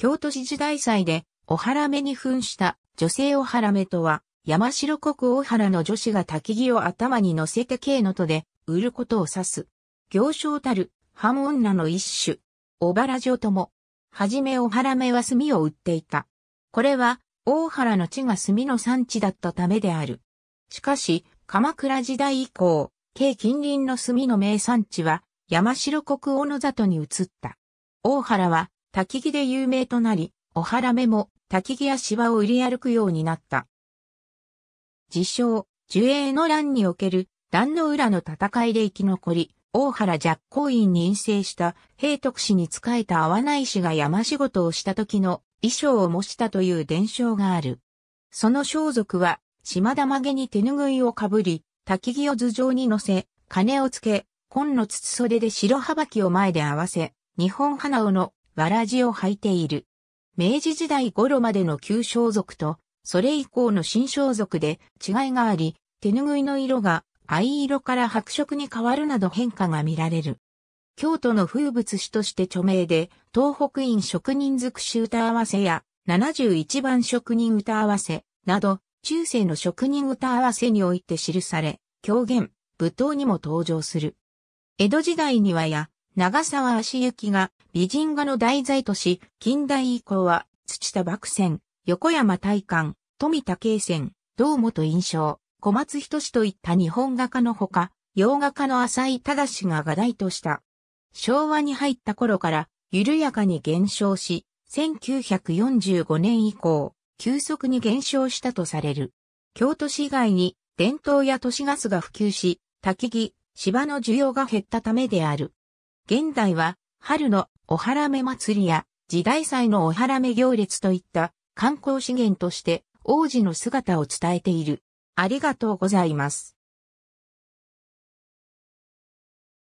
京都市時代祭で、お腹目に扮した女性お腹目とは、山城国大原の女子が焚木を頭に乗せて軽の戸で、売ることを指す。行商たる、半女の一種。小原城とも。はじめお腹目は炭を売っていた。これは、大原の地が炭の産地だったためである。しかし、鎌倉時代以降、京近隣の炭の名産地は、山城国大野里に移った。大原は、き木で有名となり、お腹目もき木や芝を売り歩くようになった。自称、樹栄の乱における壇の裏の戦いで生き残り、大原若光院に陰性した平徳氏に仕えた波内氏が山仕事をした時の衣装を模したという伝承がある。その装束は、島田曲げに手ぬぐいをかぶり、き木を頭上に乗せ、金をつけ、紺の筒袖で白はばきを前で合わせ、日本花尾のわらじを履いている。明治時代頃までの旧装束と、それ以降の新装束で違いがあり、手ぬぐいの色が藍色から白色に変わるなど変化が見られる。京都の風物詩として著名で、東北院職人尽くし歌合わせや、71番職人歌合わせ、など、中世の職人歌合わせにおいて記され、狂言、舞踏にも登場する。江戸時代にはや、長沢足行が美人画の題材とし、近代以降は、土田漠線、横山大観、富田慶線、堂本印象、小松仁といった日本画家のほか、洋画家の浅井正が画題とした。昭和に入った頃から、緩やかに減少し、1945年以降、急速に減少したとされる。京都市以外に、伝統や都市ガスが普及し、焚き木、芝の需要が減ったためである。現代は、春のおら目祭りや、時代祭のおら目行列といった観光資源として王子の姿を伝えている。ありがとうございます。